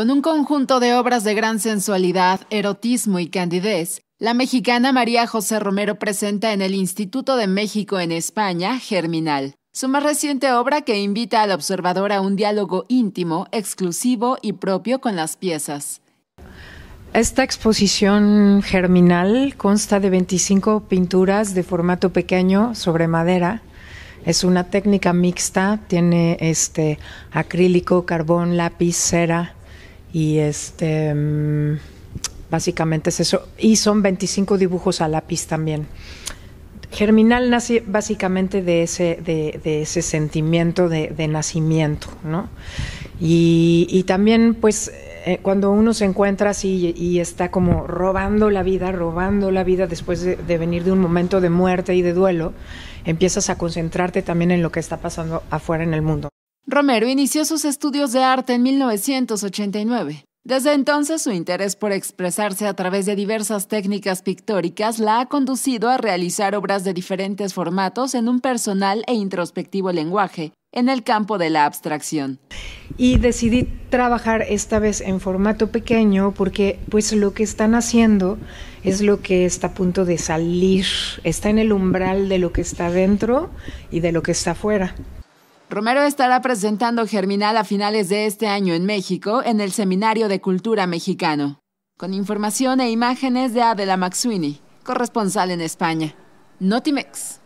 Con un conjunto de obras de gran sensualidad, erotismo y candidez, la mexicana María José Romero presenta en el Instituto de México en España Germinal, su más reciente obra que invita al observador a un diálogo íntimo, exclusivo y propio con las piezas. Esta exposición germinal consta de 25 pinturas de formato pequeño sobre madera. Es una técnica mixta, tiene este acrílico, carbón, lápiz, cera, y este, mm, básicamente es eso. Y son 25 dibujos a lápiz también. Germinal nace básicamente de ese, de, ese sentimiento de, nacimiento, ¿no? Y, también, pues, eh, cuando uno se encuentra así y, está como robando la vida, robando la vida después de, venir de un momento de muerte y de duelo, empiezas a concentrarte también en lo que está pasando afuera en el mundo. Romero inició sus estudios de arte en 1989. Desde entonces su interés por expresarse a través de diversas técnicas pictóricas la ha conducido a realizar obras de diferentes formatos en un personal e introspectivo lenguaje, en el campo de la abstracción. Y decidí trabajar esta vez en formato pequeño porque pues lo que están haciendo es lo que está a punto de salir, está en el umbral de lo que está dentro y de lo que está afuera. Romero estará presentando Germinal a finales de este año en México en el Seminario de Cultura Mexicano. Con información e imágenes de Adela Maxwini, corresponsal en España. Notimex.